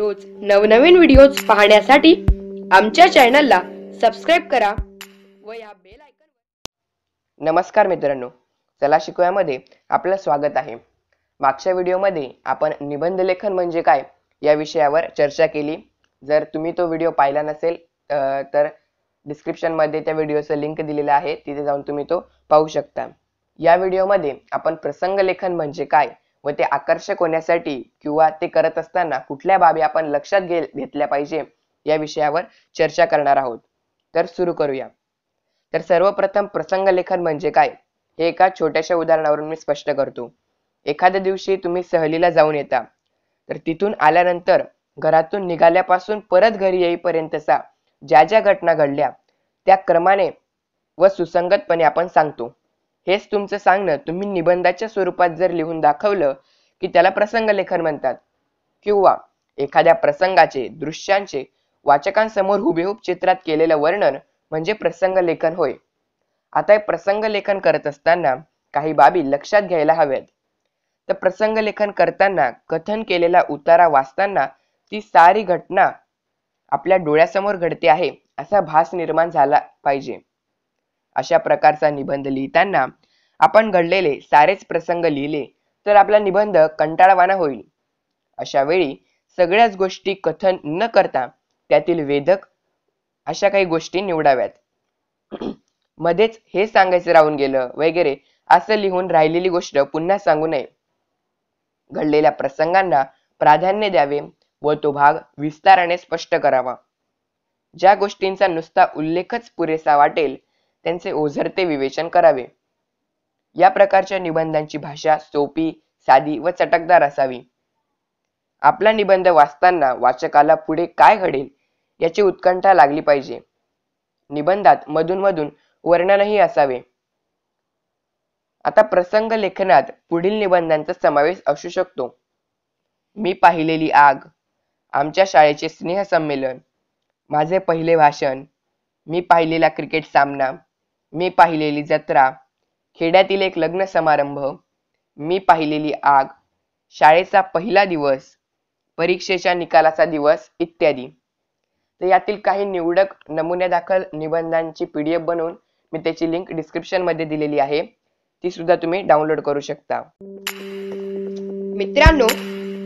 रोज नवनवीन व्हिडिओज पाहण्यासाठी आमच्या चॅनलला सबस्क्राईब करा व या बेल आयकन नमस्कार मित्रांनो चला शिकूयामध्ये आपलं स्वागत आहे मागच्या व्हिडिओमध्ये आपण निबंध लेखन म्हणजे काय या विषयावर चर्चा केली जर तुम्ही तो व्हिडिओ पाहिला नसेल तर डिस्क्रिप्शनमध्ये त्या व्हिडिओचं लिंक दिलेलं आहे तिथे जाऊन तुम्ही तो पाहू शकता या व्हिडिओमध्ये आपण प्रसंग लेखन म्हणजे काय व ते आकर्षक होण्यासाठी किंवा ते करत असताना कुठल्या बाबी आपण लक्षात घेतल्या पाहिजे या विषयावर चर्चा करणार आहोत. तर सुरू करूया. तर सर्वप्रथम प्रसंग लेखन म्हणजे काय हे एका छोट्याशा उदाहरणावरून मी स्पष्ट करतो. एखाद्या दिवशी तुम्ही सहलीला जाऊन येता तर तिथून आल्यानंतर घरातून निघाल्यापासून परत घरी येईपर्यंतचा ज्या ज्या घटना घडल्या त्या क्रमाने व सुसंगतपणे आपण सांगतो. हेच तुमचं सांगणं तुम्ही निबंधाच्या स्वरूपात जर लिहून दाखवलं की त्याला प्रसंग लेखन म्हणतात किंवा एखाद्या प्रसंगाचे दृश्यांचे वाचकांसमोर हुबेहूब चित्रात केलेलं वर्णन म्हणजे प्रसंग लेखन होय आता हे प्रसंग लेखन करत असताना काही बाबी लक्षात घ्यायला हव्यात तर प्रसंग लेखन करताना कथन केलेला उतारा वाचताना ती सारी घटना आपल्या डोळ्यासमोर घडते आहे असा भास निर्माण झाला पाहिजे अशा प्रकारचा निबंध लिहिताना आपण घडलेले सारेच प्रसंग लिहिले तर आपला निबंध कंटाळवाना होईल अशा वेळी सगळ्याच गोष्टी कथन न करता त्यातील वेदक अशा काही गोष्टी निवडाव्यात मध्येच हे सांगायचं राहून गेलं वगैरे असं लिहून राहिलेली गोष्ट पुन्हा सांगू नये घडलेल्या प्रसंगांना प्राधान्य द्यावे व तो भाग विस्ताराने स्पष्ट करावा ज्या गोष्टींचा नुसता उल्लेखच पुरेसा वाटेल त्यांचे ओझरते विवेचन करावे. या प्रकारच्या निबंधांची भाषा सोपी, साधी व चटकदार असावी. आपला निबंध वाचताना वाचकाला पुढे काय घडेल याची उत्कंठा लागली पाहिजे. निबंधात मधून मधून वर्णनही असावे. आता प्रसंग लेखनात पुढील निबंधांचा समावेश असू शकतो. मी पाहिलेली आग, आमच्या शाळेचे स्नेहसंमेलन, माझे पहिले भाषण, मी पाहिलेला क्रिकेट सामना मी पाहिलेली जत्रा खेड्यातील एक लग्न समारंभ मी पाहिलेली आग शाळेचा पहिला दिवस परीक्षेच्या निकालाचा दिवस इत्यादी तर यातील काही निवडक दाखल निबंधांची पीडीएफ बनवून मी त्याची लिंक डिस्क्रिप्शन मध्ये दिलेली आहे ती सुद्धा तुम्ही डाउनलोड करू शकता मित्रांनो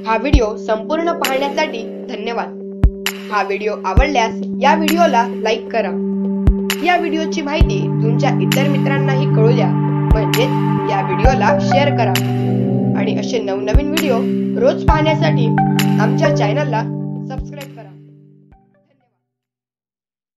हा व्हिडिओ संपूर्ण पाहण्यासाठी धन्यवाद हा व्हिडिओ आवडल्यास या व्हिडिओला लाईक करा या व्हिडिओची माहिती तुमच्या इतर मित्रांनाही कळू द्या म्हणजेच या व्हिडिओला शेअर करा आणि असे नवनवीन व्हिडिओ रोज पाहण्यासाठी आमच्या चॅनलला सबस्क्राईब करा